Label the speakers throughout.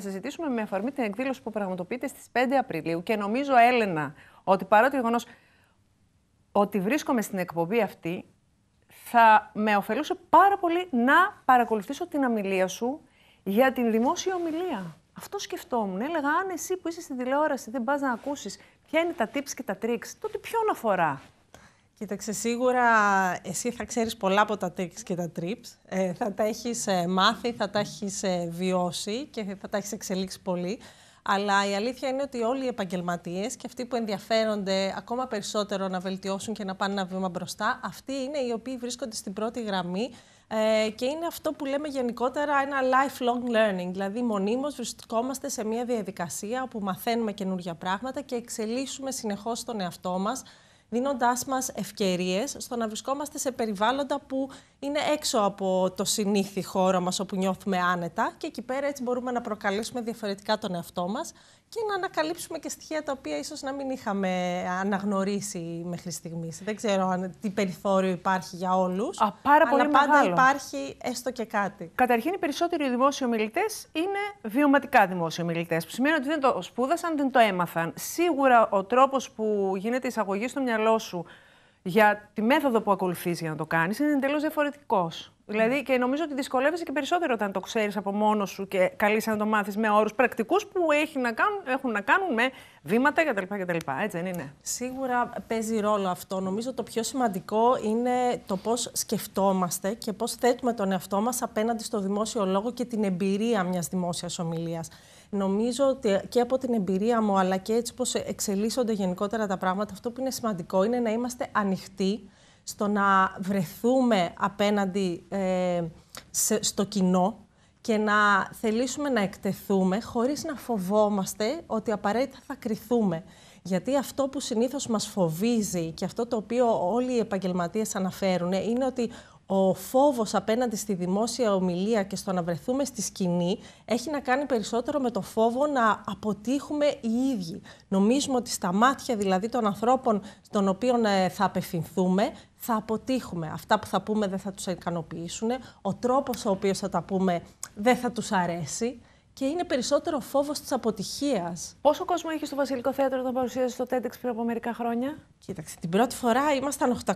Speaker 1: Θα συζητήσουμε με αφορμή την εκδήλωση που πραγματοποιείται στις 5 Απριλίου και νομίζω, Έλενα, ότι παρότι γεγονός ότι βρίσκομαι στην εκπομπή αυτή, θα με ωφελούσε πάρα πολύ να παρακολουθήσω την ομιλία σου για την δημόσια ομιλία. Αυτό σκεφτόμουν. Έλεγα, αν ναι, εσύ που είσαι στην τηλεόραση δεν πας να ακούσεις ποια είναι τα tips και τα
Speaker 2: tricks, τότε ποιον αφορά. Κοίταξε, σίγουρα εσύ θα ξέρεις πολλά από τα tricks και τα trips. Ε, θα τα έχεις ε, μάθει, θα τα έχεις ε, βιώσει και θα τα έχεις εξελίξει πολύ. Αλλά η αλήθεια είναι ότι όλοι οι επαγγελματίες και αυτοί που ενδιαφέρονται ακόμα περισσότερο να βελτιώσουν και να πάνε ένα βήμα μπροστά, αυτοί είναι οι οποίοι βρίσκονται στην πρώτη γραμμή και είναι αυτό που λέμε γενικότερα ένα lifelong learning. Δηλαδή, μονίμως βρισκόμαστε σε μια διαδικασία όπου μαθαίνουμε καινούργια πράγματα και εξελίσσουμε συνεχώς τον εαυτό μας δίνοντα μας ευκαιρίες στο να βρισκόμαστε σε περιβάλλοντα που είναι έξω από το συνήθι χώρο μας όπου νιώθουμε άνετα και εκεί πέρα έτσι μπορούμε να προκαλέσουμε διαφορετικά τον εαυτό μας και να ανακαλύψουμε και στοιχεία τα οποία ίσως να μην είχαμε αναγνωρίσει μέχρι στιγμής. Δεν ξέρω αν, τι περιθώριο υπάρχει για όλους, Α, πάρα αλλά πάντα υπάρχει έστω και κάτι.
Speaker 1: Καταρχήν οι περισσότεροι δημόσιοι ομιλητές είναι βιωματικά δημόσιοι ομιλητές, που σημαίνει ότι δεν το σπούδασαν, δεν το έμαθαν. Σίγουρα ο τρόπος που γίνεται η εισαγωγή στο μυαλό σου για τη μέθοδο που ακολουθείς για να το κάνεις είναι εντελώς διαφορετικός. Δηλαδή, και νομίζω ότι δυσκολεύεσαι και περισσότερο όταν το ξέρεις από μόνος σου και καλείς να το μάθεις με όρους πρακτικούς που έχει να κάνουν, έχουν να κάνουν με βήματα
Speaker 2: κτλ. κτλ. Έτσι, δεν είναι. Σίγουρα παίζει ρόλο αυτό. Νομίζω το πιο σημαντικό είναι το πώς σκεφτόμαστε και πώς θέτουμε τον εαυτό μας απέναντι στο δημόσιο λόγο και την εμπειρία μιας δημόσιας ομιλίας. Νομίζω ότι και από την εμπειρία μου, αλλά και έτσι πως εξελίσσονται γενικότερα τα πράγματα, αυτό που είναι σημαντικό είναι να είμαστε ανοιχτοί στο να βρεθούμε απέναντι ε, στο κοινό και να θελήσουμε να εκτεθούμε χωρίς να φοβόμαστε ότι απαραίτητα θα κριθούμε. Γιατί αυτό που συνήθως μας φοβίζει και αυτό το οποίο όλοι οι επαγγελματίες αναφέρουν είναι ότι ο φόβος απέναντι στη δημόσια ομιλία και στο να βρεθούμε στη σκηνή έχει να κάνει περισσότερο με το φόβο να αποτύχουμε οι ίδιοι. Νομίζουμε ότι στα μάτια δηλαδή των ανθρώπων των οποίων ε, θα απευθυνθούμε θα αποτύχουμε. Αυτά που θα πούμε δεν θα τους ικανοποιήσουν, ο τρόπος ο οποίος θα τα πούμε δεν θα τους αρέσει και είναι περισσότερο φόβος της αποτυχίας. Πόσο κόσμο είχε στο Βασιλικό Θέατρο όταν παρουσίασε το TEDx πριν από μερικά χρόνια, Κοίταξε, την πρώτη φορά ήμασταν 800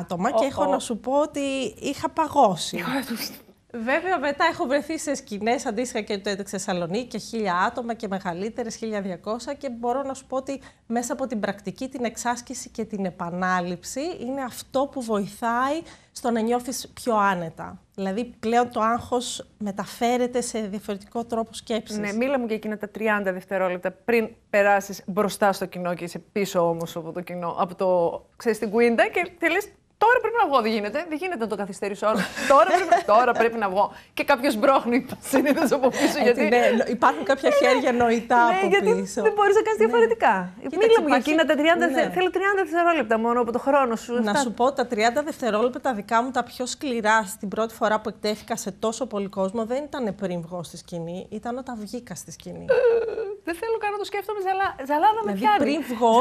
Speaker 2: άτομα και έχω να σου πω ότι είχα παγώσει. Βέβαια, μετά έχω βρεθεί σε σκηνές αντίστοιχα και το έντεξε Θεσσαλονίκη και χίλια άτομα και μεγαλύτερες, 1200. Και μπορώ να σου πω ότι μέσα από την πρακτική, την εξάσκηση και την επανάληψη είναι αυτό που βοηθάει στο να νιώθεις πιο άνετα. Δηλαδή, πλέον το άγχος μεταφέρεται σε διαφορετικό τρόπο σκέψης. Ναι,
Speaker 1: μίλα μου για εκείνα τα 30 δευτερόλεπτα πριν περάσεις μπροστά στο κοινό και είσαι πίσω όμως από το κοινό, από το ξέρεις την κουίντα και θέλεις. Τώρα πρέπει να βγω, δεν γίνεται. Δεν γίνεται να το καθυστερήσω όλο. τώρα, πρέπει, τώρα πρέπει να βγω. Και κάποιος μπρόχνει συνήθως από πίσω. Ε, γιατί... ναι, υπάρχουν κάποια ε, ναι. χέρια νοητά ναι, από γιατί Δεν μπορείς να κάνεις ε, ναι. διαφορετικά. Μίλα μου για εκείνα τα 30 ναι.
Speaker 2: Θέλω 30 δευτερόλεπτα μόνο από το χρόνο σου. Να σου πω τα 30 δευτερόλεπτα δικά μου τα πιο σκληρά στην πρώτη φορά που εκτέθηκα σε τόσο πολύ κόσμο δεν ήταν πριν βγω στη σκηνή, ήταν όταν βγήκα στη σκηνή.
Speaker 1: Δεν θέλω καν να το σκέφτομαι, ζαλά, να με δηλαδή, πιάνει. Πριν βγω,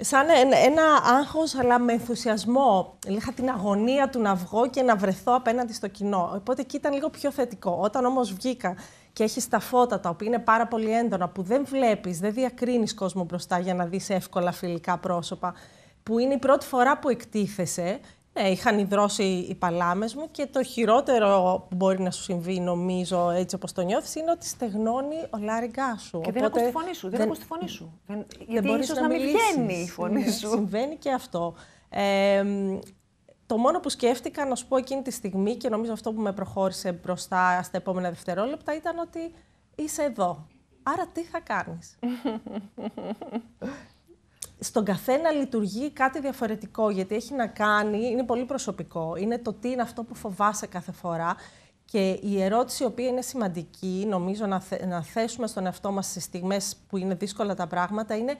Speaker 2: σαν ένα άγχος αλλά με ενθουσιασμό ενθουσιασμό, είχα την αγωνία του να βγω και να βρεθώ απέναντι στο κοινό. Οπότε εκεί ήταν λίγο πιο θετικό. Όταν όμως βγήκα και έχεις τα φώτα τα οποία είναι πάρα πολύ έντονα, που δεν βλέπεις, δεν διακρίνεις κόσμο μπροστά για να δεις εύκολα φιλικά πρόσωπα, που είναι η πρώτη φορά που εκτίθεσαι. Ναι, είχαν ιδρώσει οι παλάμες μου και το χειρότερο που μπορεί να σου συμβεί, νομίζω, έτσι όπως το νιώθεις, είναι ότι στεγνώνει ο λάριγκά σου. Και Οπότε, δεν ακούς τη φωνή σου, δεν, δεν τη φωνή σου. Δεν, γιατί δεν να, να μην βγαίνει η φωνή ναι, σου. Συμβαίνει και αυτό το μόνο που σκέφτηκα να σου πω εκείνη τη στιγμή και νομίζω αυτό που με προχώρησε μπροστά στα επόμενα δευτερόλεπτα ήταν ότι είσαι εδώ. Άρα τι θα κάνεις. Στον καθένα λειτουργεί κάτι διαφορετικό, γιατί έχει να κάνει, είναι πολύ προσωπικό, είναι το τι είναι αυτό που φοβάσαι κάθε φορά και η ερώτηση η οποία είναι σημαντική, νομίζω να, να θέσουμε στον εαυτό μας στις στιγμές που είναι δύσκολα τα πράγματα, είναι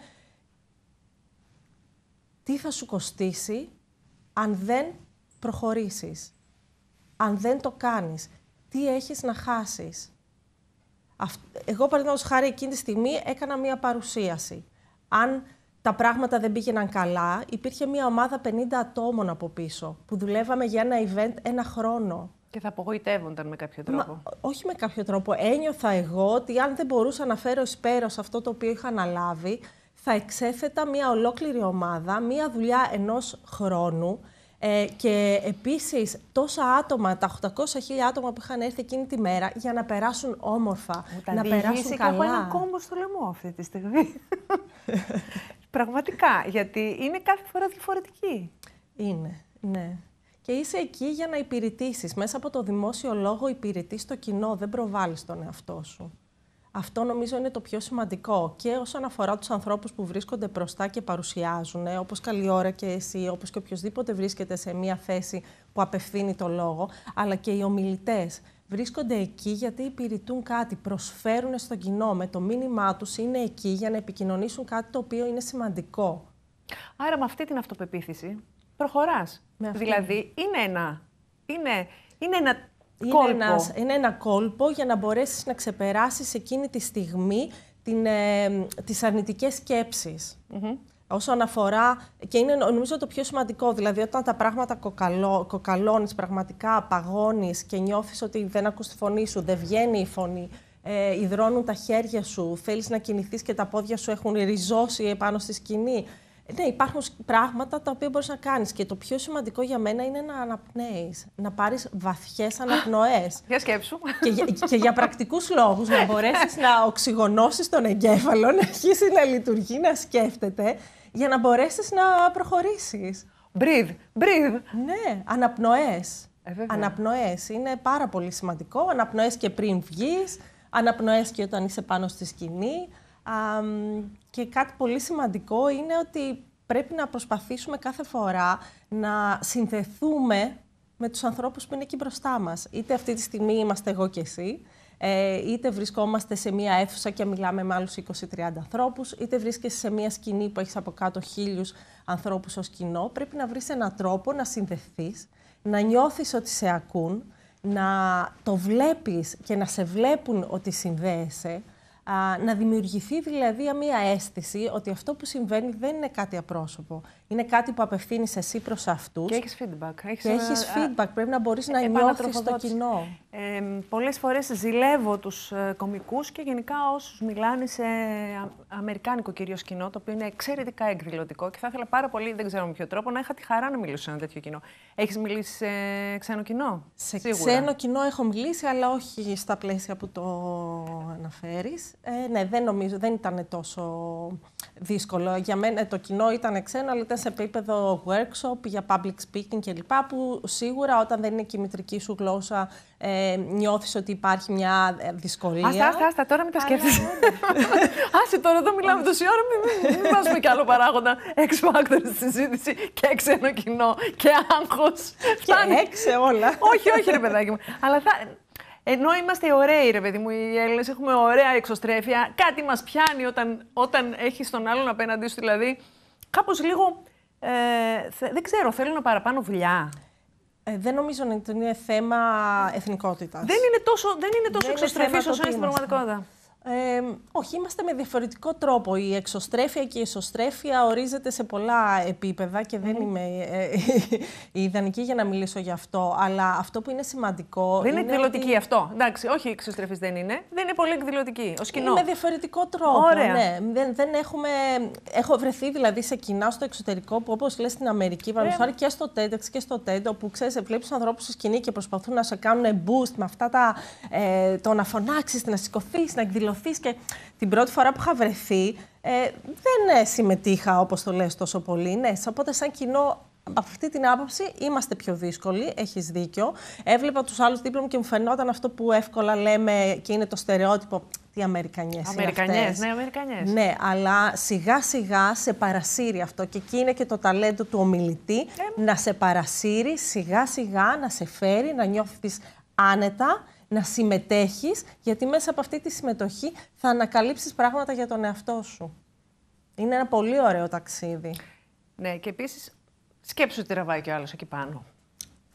Speaker 2: τι θα σου κοστίσει αν δεν προχωρήσεις, αν δεν το κάνεις, τι έχεις να χάσεις. Εγώ, παραδείγματος χάρη, εκείνη τη στιγμή έκανα μία παρουσίαση. Αν τα πράγματα δεν πήγαιναν καλά, υπήρχε μία ομάδα 50 ατόμων από πίσω, που δουλεύαμε για ένα event ένα χρόνο. Και θα απογοητεύονταν με κάποιο τρόπο. όχι με κάποιο τρόπο. Ένιωθα εγώ ότι αν δεν μπορούσα να φέρω εις αυτό το οποίο είχα αναλάβει, θα εξέφετα μια ολόκληρη ομάδα, μια δουλειά ενός χρόνου ε, και επίσης τόσα άτομα, τα 800.000 άτομα που είχαν έρθει εκείνη τη μέρα για να περάσουν όμορφα, να περάσουν καλά. Έχω ένα κόμπο
Speaker 1: στο λαιμό αυτή τη στιγμή.
Speaker 2: Πραγματικά, γιατί είναι κάθε φορά διαφορετική. Είναι, ναι. Και είσαι εκεί για να υπηρετήσεις. Μέσα από το δημόσιο λόγο υπηρετείς το κοινό, δεν προβάλλεις τον εαυτό σου. Αυτό νομίζω είναι το πιο σημαντικό και όσον αφορά τους ανθρώπους που βρίσκονται μπροστά και παρουσιάζουν, ε, όπως καλή ώρα και εσύ, όπως και οποιοδήποτε βρίσκεται σε μια θέση που απευθύνει το λόγο, αλλά και οι ομιλητές βρίσκονται εκεί γιατί υπηρετούν κάτι, προσφέρουν στο κοινό με το μήνυμά τους, είναι εκεί για να επικοινωνήσουν κάτι το οποίο είναι σημαντικό. Άρα με αυτή την αυτοπεποίθηση προχωράς. Δηλαδή είναι ένα, είναι, είναι ένα είναι, είναι ένα κόλπο για να μπορέσεις να ξεπεράσεις εκείνη τη στιγμή την, ε, τις αρνητικές σκέψεις. Όσον αφορά, και είναι νομίζω το πιο σημαντικό, δηλαδή όταν τα πράγματα κοκαλώ, κοκαλώνεις, πραγματικά απαγώνεις και νιώθεις ότι δεν ακούς τη φωνή σου, δεν βγαίνει η φωνή, ε, υδρώνουν τα χέρια σου, θέλεις να κινηθείς και τα πόδια σου έχουν ριζώσει επάνω στη σκηνή. Ναι, υπάρχουν πράγματα τα οποία μπορείς να κάνεις και το πιο σημαντικό για μένα είναι να αναπνέεις, να πάρεις βαθιές αναπνοές. Για σκέψου. Και για, και για πρακτικούς λόγους, να μπορέσεις να οξυγονώσεις τον εγκέφαλο, να αρχίσει να λειτουργεί, να σκέφτεται, για να μπορέσεις να προχωρήσεις. Breathe, breathe. Ναι, αναπνοές Ε, είναι πάρα πολύ σημαντικό. Αναπνοές και πριν βγεις, Αναπνοές και όταν είσαι πάνω στη σκηνή. Α, και κάτι πολύ σημαντικό είναι ότι πρέπει να προσπαθήσουμε κάθε φορά να συνδεθούμε με τους ανθρώπους που είναι εκεί μπροστά μας. Είτε αυτή τη στιγμή είμαστε εγώ και εσύ, ε, είτε βρισκόμαστε σε μία αίθουσα και μιλάμε με άλλους 20-30 ανθρώπους, είτε βρίσκεσαι σε μία σκηνή που έχεις από κάτω χίλιους ανθρώπους ως κοινό. Πρέπει να βρεις έναν τρόπο να συνδεθείς, να νιώθεις ότι σε ακούν, να το βλέπεις και να σε βλέπουν ότι συνδέεσαι, να δημιουργηθεί δηλαδή μια αίσθηση ότι αυτό που συμβαίνει δεν είναι κάτι απρόσωπο είναι κάτι που απευθύνεις εσύ προς αυτούς. Και έχεις feedback. Έχεις και έχει feedback. Πρέπει να μπορείς να νιώθεις το κοινό.
Speaker 1: Ε, Πολλές φορές ζηλεύω τους κομικούς και γενικά όσους μιλάνε σε ε, αμερικάνικο κυρίως κοινό, το οποίο είναι εξαιρετικά εκδηλωτικό και θα ήθελα πάρα πολύ, δεν ξέρω με ποιο τρόπο, να είχα τη χαρά να μιλήσω σε ένα τέτοιο κοινό. Έχεις μιλήσει σε ξένο
Speaker 2: κοινό. Σε Σίγουρα. ξένο κοινό έχω μιλήσει, αλλά όχι στα πλαίσια που το αναφέρεις. Ε, ναι, δεν νομίζω, δεν ήταν τόσο δύσκολο. Για μένα το κοινό ήταν ξένο, αλλά ήταν σε επίπεδο workshop για public speaking κλπ. Που σίγουρα όταν δεν είναι και η μητρική σου γλώσσα, ε, νιώθεις ότι υπάρχει μια ε, δυσκολία. Άστα, άστα,
Speaker 1: τώρα μην τα σκέφτεσαι. Ναι,
Speaker 2: ναι. Άσε τώρα, εδώ μιλάμε τόση ώρα, μην, βάζουμε κι άλλο παράγοντα.
Speaker 1: Εξ φάκτορ στη συζήτηση και ξένο κοινό και άγχος. Και έξε όλα. όχι, όχι, ρε παιδάκι μου. Αλλά θα, ενώ είμαστε ωραίοι, ρε παιδί μου, οι Έλληνες, έχουμε ωραία εξωστρέφεια. Κάτι μας πιάνει όταν, όταν έχεις τον άλλον απέναντί σου, δηλαδή. Κάπως
Speaker 2: λίγο. Ε, δεν ξέρω, θέλω να παραπάνω δουλειά. Ε, δεν νομίζω ότι είναι θέμα εθνικότητας. Δεν είναι τόσο, δεν είναι τόσο όσο είναι στην πραγματικότητα. Ε, όχι, είμαστε με διαφορετικό τρόπο. Η εξωστρέφεια και η ισοστρέφεια ορίζεται σε πολλά επίπεδα και δεν mm. είμαι η ε, ε, ιδανική για να μιλήσω γι' αυτό. Αλλά αυτό που είναι σημαντικό. Δεν είναι εκδηλωτική αυτό. Εντάξει, όχι, η εξωστρέφη δεν είναι. Δεν είναι πολύ εκδηλωτική. Ως κοινό. Με διαφορετικό τρόπο. Ωραία. Ναι. Δεν, δεν έχουμε... Έχω βρεθεί δηλαδή σε κοινά στο εξωτερικό που όπως λες στην Αμερική, ε. παραδείγματος και στο TEDx και στο TED, όπου ξέρεις, βλέπεις ανθρώπου στη σκηνή και προσπαθούν να σε κάνουν boost με αυτά τα. Ε, το να φωνάξεις, να σηκωθείς, να εκδηλωθείς και την πρώτη φορά που είχα βρεθεί, ε, δεν ε, συμμετείχα όπως το λες τόσο πολύ. Ναι, οπότε σαν κοινό από αυτή την άποψη είμαστε πιο δύσκολοι, έχεις δίκιο. Έβλεπα τους άλλους δίπλα μου και μου φαινόταν αυτό που εύκολα λέμε και είναι το στερεότυπο. Τι Αμερικανιές. Αμερικανιέ, ναι,
Speaker 1: Αμερικανιές. Ναι,
Speaker 2: αλλά σιγά σιγά σε παρασύρει αυτό και εκεί είναι και το ταλέντο του ομιλητή ε, να σε παρασύρει, σιγά σιγά να σε φέρει να νιώθεις άνετα να συμμετέχεις, γιατί μέσα από αυτή τη συμμετοχή θα ανακαλύψεις πράγματα για τον εαυτό σου. Είναι ένα πολύ ωραίο ταξίδι.
Speaker 1: Ναι, και επίσης σκέψου τι τραβάει και ο εκεί πάνω.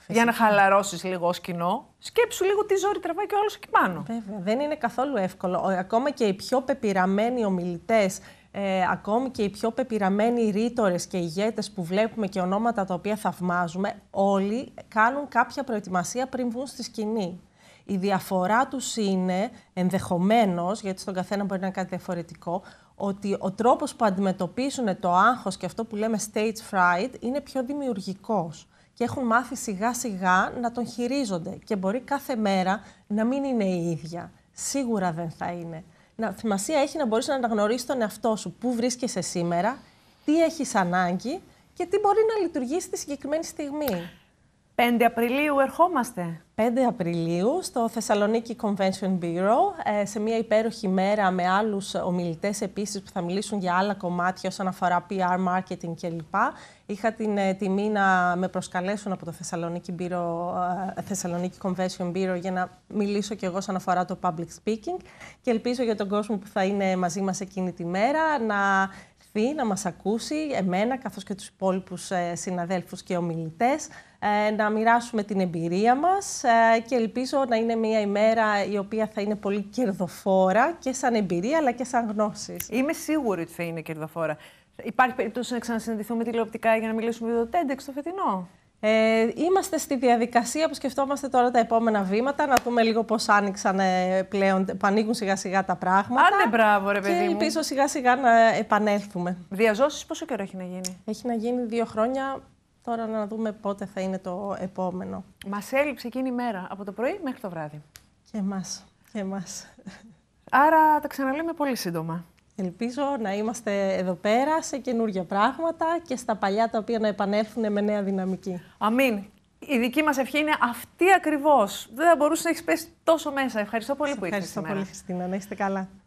Speaker 1: Για να χαλαρώσεις
Speaker 2: λίγο ω κοινό, σκέψου λίγο τι ζόρι τραβάει και ο εκεί πάνω. Βέβαια, δεν είναι καθόλου εύκολο. Ακόμα και οι πιο πεπειραμένοι ομιλητές ε, ακόμη και οι πιο πεπειραμένοι ρήτορες και ηγέτες που βλέπουμε και ονόματα τα οποία θαυμάζουμε, όλοι κάνουν κάποια προετοιμασία πριν βγουν στη σκηνή. Η διαφορά τους είναι, ενδεχομένως, γιατί στον καθένα μπορεί να είναι κάτι διαφορετικό, ότι ο τρόπος που αντιμετωπίζουν το άγχος και αυτό που λέμε stage fright είναι πιο δημιουργικός και έχουν μάθει σιγά σιγά να τον χειρίζονται και μπορεί κάθε μέρα να μην είναι η ίδια. Σίγουρα δεν θα είναι. Να, θυμασία έχει να μπορείς να αναγνωρίσεις τον εαυτό σου, πού βρίσκεσαι σήμερα, τι έχεις ανάγκη και τι μπορεί να λειτουργήσει τη συγκεκριμένη στιγμή. 5 Απριλίου ερχόμαστε. 5 Απριλίου στο Θεσσαλονίκη Convention Bureau, ε, σε μια υπέροχη μέρα με άλλους ομιλητές επίσης που θα μιλήσουν για άλλα κομμάτια όσον αφορά PR, marketing κλπ. Είχα την ε, τιμή να με προσκαλέσουν από το Θεσσαλονίκη, Bureau, ε, Θεσσαλονίκη Convention Bureau για να μιλήσω και εγώ όσον αφορά το public speaking και ελπίζω για τον κόσμο που θα είναι μαζί μας εκείνη τη μέρα να να μας ακούσει, εμένα καθώς και τους υπόλοιπους ε, συναδέλφους και ομιλητές, ε, να μοιράσουμε την εμπειρία μας ε, και ελπίζω να είναι μια ημέρα η οποία θα είναι πολύ κερδοφόρα και σαν εμπειρία αλλά και σαν γνώσεις. Είμαι σίγουρη ότι θα είναι κερδοφόρα. Υπάρχει περίπτωση να
Speaker 1: ξανασυναντηθούμε
Speaker 2: τηλεοπτικά για να μιλήσουμε για το TEDx το φετινό. Ε, είμαστε στη διαδικασία που σκεφτόμαστε τώρα τα επόμενα βήματα, να δούμε λίγο πώς άνοιξαν ε, πλέον, που ανοίγουν σιγά σιγά τα πράγματα. Άντε μπράβο ρε παιδί και μου. ελπίζω σιγά σιγά να επανέλθουμε. Διαζώσεις πόσο καιρό έχει να γίνει. Έχει να γίνει δύο χρόνια, τώρα να δούμε πότε θα είναι το επόμενο. Μας έλειψε εκείνη η μέρα, από το πρωί μέχρι το βράδυ. Και εμάς. και εμάς. Άρα τα ξαναλέμε πολύ σύντομα. Ελπίζω να είμαστε εδώ πέρα σε καινούργια πράγματα και στα παλιά τα οποία να επανέλθουν με νέα δυναμική. Αμήν. Η δική μας ευχή είναι αυτή ακριβώς. Δεν θα μπορούσε να έχεις πέσει τόσο μέσα. Ευχαριστώ πολύ που ήρθατε. σήμερα. Ευχαριστώ πολύ, Χριστίνα. Να είστε καλά.